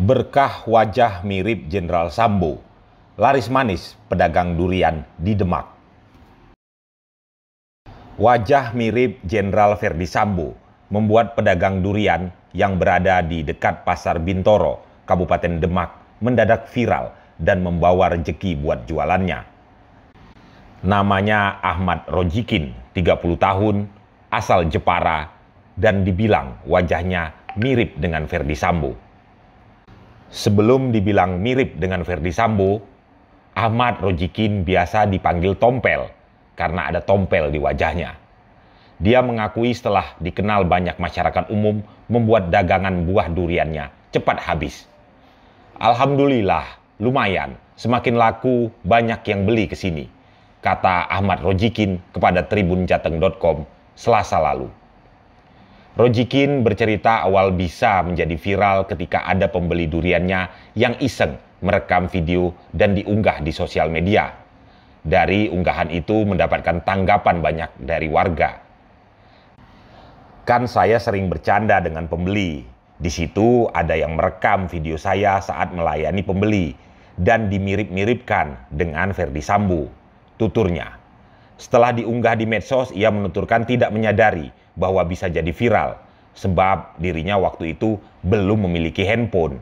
berkah wajah mirip Jenderal Sambo. Laris manis pedagang durian di Demak. Wajah mirip Jenderal Verdi Sambo membuat pedagang durian yang berada di dekat Pasar Bintoro, Kabupaten Demak, mendadak viral dan membawa rejeki buat jualannya. Namanya Ahmad Rojikin, 30 tahun, asal Jepara, dan dibilang wajahnya mirip dengan Verdi Sambo. Sebelum dibilang mirip dengan Verdi Sambo, Ahmad Rojikin biasa dipanggil Tompel karena ada tompel di wajahnya. Dia mengakui setelah dikenal banyak masyarakat umum membuat dagangan buah duriannya cepat habis. Alhamdulillah, lumayan, semakin laku banyak yang beli ke sini, kata Ahmad Rojikin kepada tribunjateng.com selasa lalu. Rojikin bercerita awal bisa menjadi viral ketika ada pembeli duriannya yang iseng merekam video dan diunggah di sosial media. Dari unggahan itu mendapatkan tanggapan banyak dari warga. Kan saya sering bercanda dengan pembeli. Di situ ada yang merekam video saya saat melayani pembeli dan dimirip-miripkan dengan Ferdi Sambo. Tuturnya. Setelah diunggah di medsos, ia menuturkan tidak menyadari bahwa bisa jadi viral, sebab dirinya waktu itu belum memiliki handphone.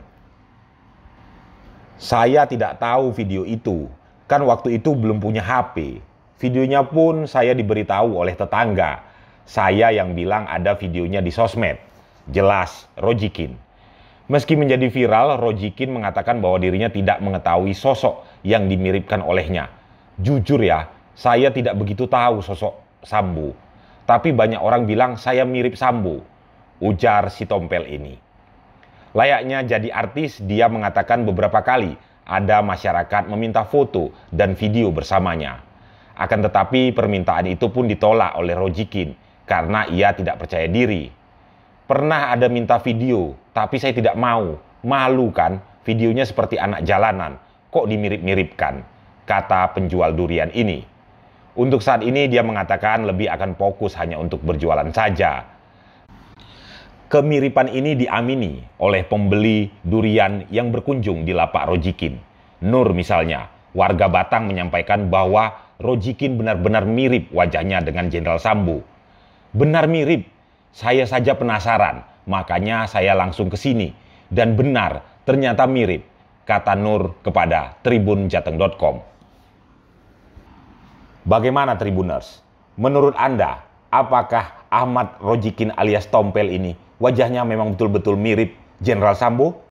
Saya tidak tahu video itu, kan waktu itu belum punya HP. Videonya pun saya diberitahu oleh tetangga. Saya yang bilang ada videonya di sosmed. Jelas, Rojikin. Meski menjadi viral, Rojikin mengatakan bahwa dirinya tidak mengetahui sosok yang dimiripkan olehnya. Jujur ya, saya tidak begitu tahu sosok Sambo. Tapi banyak orang bilang saya mirip Sambo, ujar si Tompel ini. Layaknya jadi artis, dia mengatakan beberapa kali ada masyarakat meminta foto dan video bersamanya. Akan tetapi permintaan itu pun ditolak oleh Rojikin karena ia tidak percaya diri. Pernah ada minta video, tapi saya tidak mau. Malu kan, videonya seperti anak jalanan. Kok dimirip-miripkan? Kata penjual durian ini. Untuk saat ini dia mengatakan lebih akan fokus hanya untuk berjualan saja. Kemiripan ini diamini oleh pembeli durian yang berkunjung di lapak Rojikin. Nur misalnya, warga Batang menyampaikan bahwa Rojikin benar-benar mirip wajahnya dengan Jenderal Sambo. Benar mirip, saya saja penasaran, makanya saya langsung ke sini. Dan benar, ternyata mirip, kata Nur kepada tribunjateng.com. Bagaimana Tribuners? Menurut Anda, apakah Ahmad Rojikin alias Tompel ini wajahnya memang betul-betul mirip Jenderal Sambo?